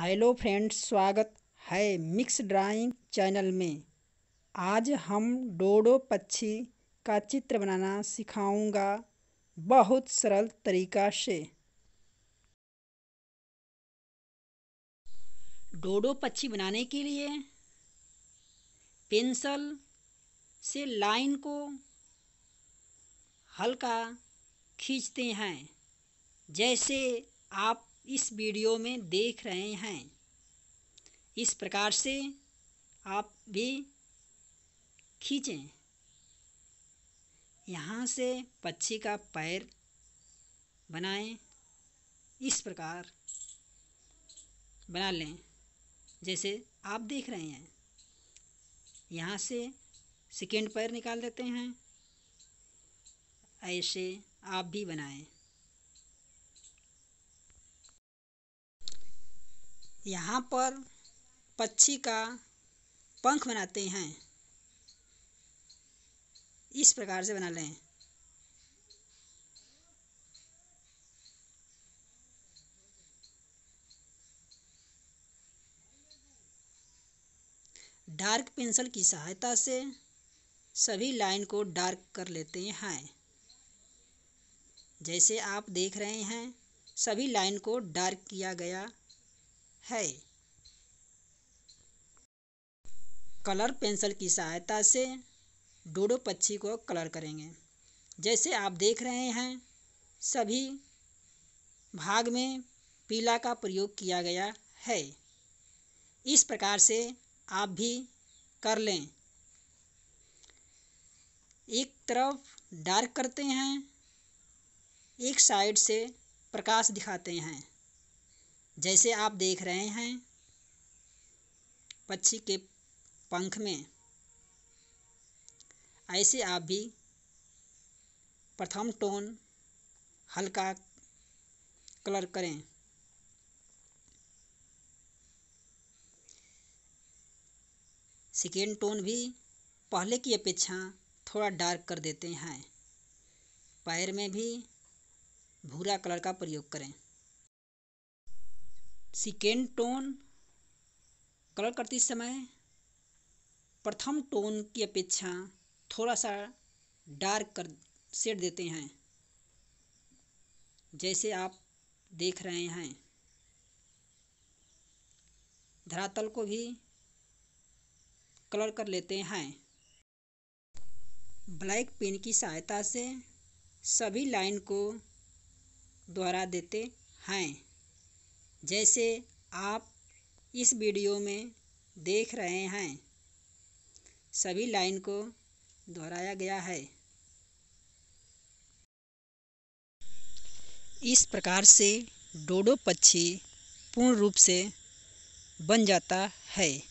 hello friends स्वागत है mix drawing channel में आज हम डोडो पक्षी का चित्र बनाना सिखाऊंगा बहुत सरल तरीका से डोडो पक्षी बनाने के लिए पेंसिल से लाइन को हल्का खींचते हैं जैसे आप इस वीडियो में देख रहे हैं इस प्रकार से आप भी खींचें यहाँ से पक्षी का पैर बनाएं इस प्रकार बना लें जैसे आप देख रहे हैं यहाँ से सेकेंड पैर निकाल देते हैं ऐसे आप भी बनाएं यहाँ पर पक्षी का पंख बनाते हैं इस प्रकार से बना लें डार्क पेंसिल की सहायता से सभी लाइन को डार्क कर लेते हैं जैसे आप देख रहे हैं सभी लाइन को डार्क किया गया है कलर पेंसिल की सहायता से डोडो पक्षी को कलर करेंगे जैसे आप देख रहे हैं सभी भाग में पीला का प्रयोग किया गया है इस प्रकार से आप भी कर लें एक तरफ डार्क करते हैं एक साइड से प्रकाश दिखाते हैं जैसे आप देख रहे हैं पक्षी के पंख में ऐसे आप भी प्रथम टोन हल्का कलर करें सेकेंड टोन भी पहले की अपेक्षा थोड़ा डार्क कर देते हैं पैर में भी भूरा कलर का प्रयोग करें सिकेंड टोन कलर करते समय प्रथम टोन की अपेक्षा थोड़ा सा डार्क कर शेड देते हैं जैसे आप देख रहे हैं धरातल को भी कलर कर लेते हैं ब्लैक पेन की सहायता से सभी लाइन को दोहरा देते हैं जैसे आप इस वीडियो में देख रहे हैं सभी लाइन को दोहराया गया है इस प्रकार से डोडो पक्षी पूर्ण रूप से बन जाता है